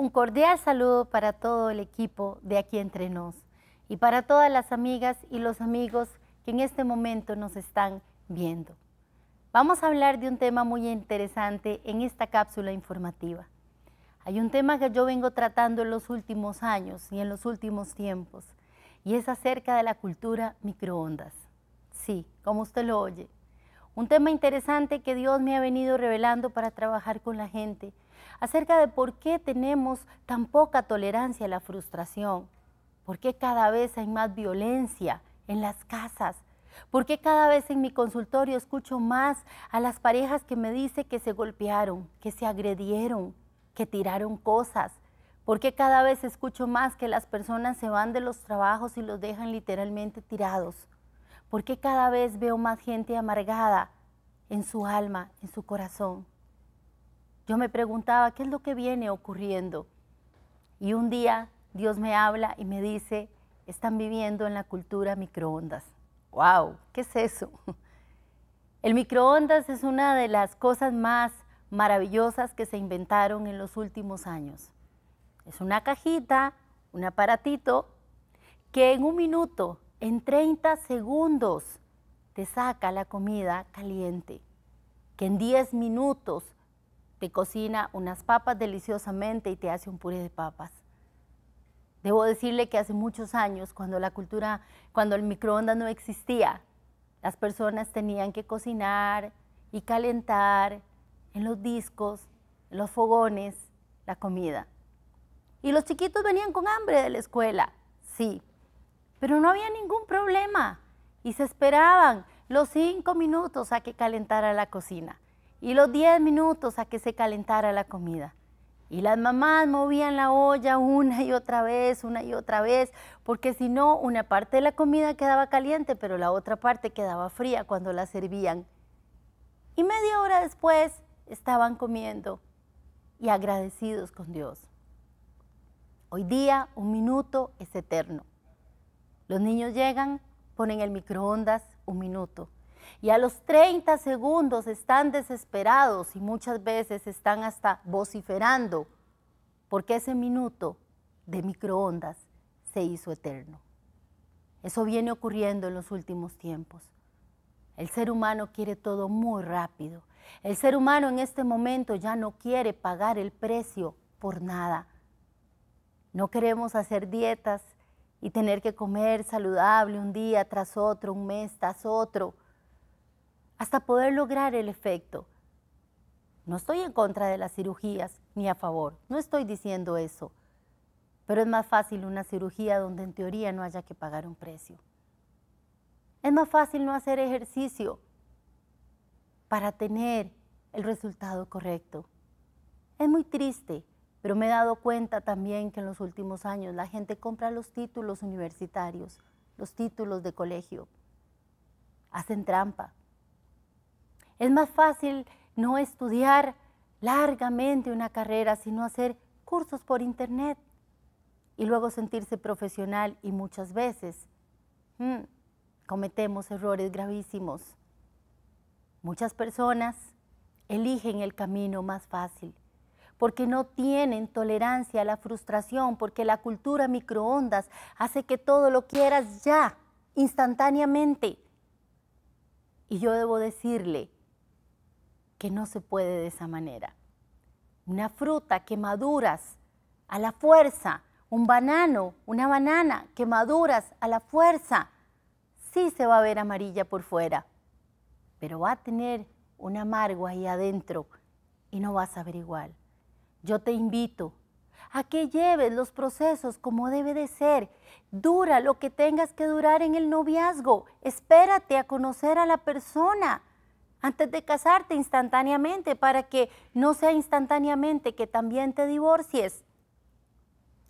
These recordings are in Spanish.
Un cordial saludo para todo el equipo de Aquí Entre Nos y para todas las amigas y los amigos que en este momento nos están viendo. Vamos a hablar de un tema muy interesante en esta cápsula informativa. Hay un tema que yo vengo tratando en los últimos años y en los últimos tiempos, y es acerca de la cultura microondas. Sí, como usted lo oye, un tema interesante que Dios me ha venido revelando para trabajar con la gente, acerca de por qué tenemos tan poca tolerancia a la frustración, por qué cada vez hay más violencia en las casas, por qué cada vez en mi consultorio escucho más a las parejas que me dicen que se golpearon, que se agredieron, que tiraron cosas, por qué cada vez escucho más que las personas se van de los trabajos y los dejan literalmente tirados. ¿Por qué cada vez veo más gente amargada en su alma, en su corazón? Yo me preguntaba, ¿qué es lo que viene ocurriendo? Y un día Dios me habla y me dice, están viviendo en la cultura microondas. ¡Wow! ¿Qué es eso? El microondas es una de las cosas más maravillosas que se inventaron en los últimos años. Es una cajita, un aparatito, que en un minuto en 30 segundos te saca la comida caliente, que en 10 minutos te cocina unas papas deliciosamente y te hace un puré de papas. Debo decirle que hace muchos años, cuando la cultura, cuando el microondas no existía, las personas tenían que cocinar y calentar en los discos, en los fogones, la comida. Y los chiquitos venían con hambre de la escuela, sí, pero no había ningún problema y se esperaban los cinco minutos a que calentara la cocina y los diez minutos a que se calentara la comida. Y las mamás movían la olla una y otra vez, una y otra vez, porque si no, una parte de la comida quedaba caliente, pero la otra parte quedaba fría cuando la servían. Y media hora después estaban comiendo y agradecidos con Dios. Hoy día un minuto es eterno. Los niños llegan, ponen el microondas un minuto y a los 30 segundos están desesperados y muchas veces están hasta vociferando porque ese minuto de microondas se hizo eterno. Eso viene ocurriendo en los últimos tiempos. El ser humano quiere todo muy rápido. El ser humano en este momento ya no quiere pagar el precio por nada. No queremos hacer dietas, y tener que comer saludable un día tras otro, un mes tras otro, hasta poder lograr el efecto. No estoy en contra de las cirugías ni a favor, no estoy diciendo eso, pero es más fácil una cirugía donde en teoría no haya que pagar un precio. Es más fácil no hacer ejercicio para tener el resultado correcto. Es muy triste pero me he dado cuenta también que en los últimos años la gente compra los títulos universitarios, los títulos de colegio. Hacen trampa. Es más fácil no estudiar largamente una carrera, sino hacer cursos por internet y luego sentirse profesional y muchas veces mm, cometemos errores gravísimos. Muchas personas eligen el camino más fácil porque no tienen tolerancia a la frustración, porque la cultura microondas hace que todo lo quieras ya, instantáneamente. Y yo debo decirle que no se puede de esa manera. Una fruta que maduras a la fuerza, un banano, una banana que maduras a la fuerza, sí se va a ver amarilla por fuera, pero va a tener un amargo ahí adentro y no va a saber igual. Yo te invito a que lleves los procesos como debe de ser. Dura lo que tengas que durar en el noviazgo. Espérate a conocer a la persona antes de casarte instantáneamente para que no sea instantáneamente que también te divorcies.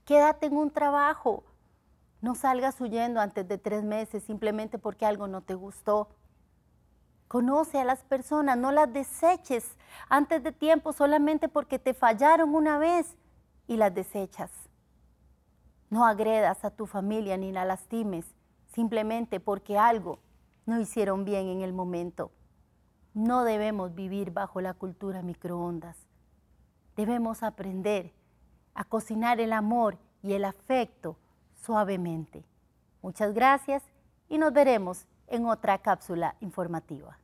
Quédate en un trabajo. No salgas huyendo antes de tres meses simplemente porque algo no te gustó. Conoce a las personas, no las deseches antes de tiempo solamente porque te fallaron una vez y las desechas. No agredas a tu familia ni la lastimes simplemente porque algo no hicieron bien en el momento. No debemos vivir bajo la cultura microondas. Debemos aprender a cocinar el amor y el afecto suavemente. Muchas gracias y nos veremos en otra cápsula informativa.